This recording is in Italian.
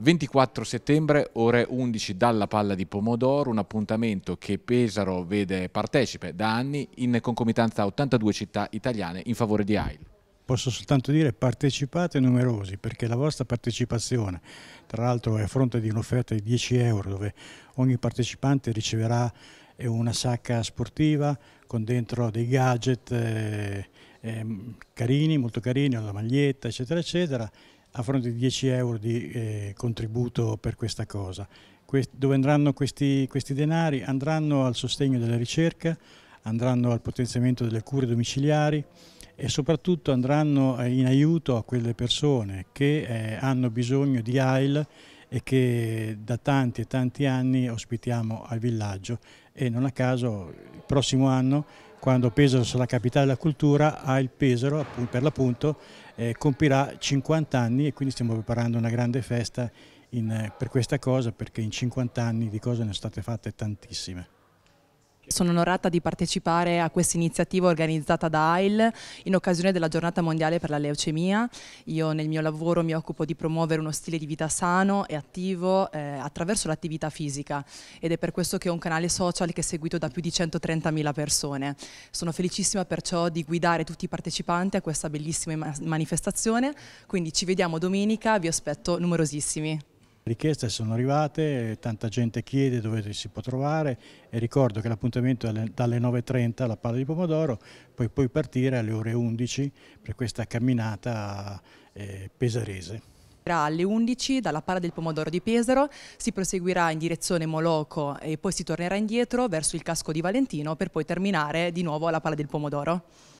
24 settembre, ore 11 dalla Palla di Pomodoro, un appuntamento che Pesaro vede partecipe da anni in concomitanza a 82 città italiane in favore di AIL. Posso soltanto dire partecipate numerosi perché la vostra partecipazione, tra l'altro è a fronte di un'offerta di 10 euro dove ogni partecipante riceverà eh, una sacca sportiva con dentro dei gadget eh, eh, carini, molto carini, una maglietta eccetera eccetera a fronte di 10 euro di eh, contributo per questa cosa. Quest dove andranno questi, questi denari? Andranno al sostegno della ricerca, andranno al potenziamento delle cure domiciliari e soprattutto andranno eh, in aiuto a quelle persone che eh, hanno bisogno di AIL e che da tanti e tanti anni ospitiamo al villaggio e non a caso il prossimo anno quando Pesaro sarà capitale della cultura a il Pesaro per l'appunto eh, compirà 50 anni e quindi stiamo preparando una grande festa in, per questa cosa perché in 50 anni di cose ne sono state fatte tantissime. Sono onorata di partecipare a questa iniziativa organizzata da AIL in occasione della giornata mondiale per la leucemia. Io nel mio lavoro mi occupo di promuovere uno stile di vita sano e attivo eh, attraverso l'attività fisica ed è per questo che ho un canale social che è seguito da più di 130.000 persone. Sono felicissima perciò di guidare tutti i partecipanti a questa bellissima manifestazione, quindi ci vediamo domenica, vi aspetto numerosissimi richieste sono arrivate, tanta gente chiede dove si può trovare e ricordo che l'appuntamento è dalle 9.30 alla Palla di Pomodoro, poi puoi partire alle ore 11 per questa camminata eh, pesarese alle 11 dalla Palla del Pomodoro di Pesaro, si proseguirà in direzione Moloco e poi si tornerà indietro verso il casco di Valentino per poi terminare di nuovo alla Palla del Pomodoro.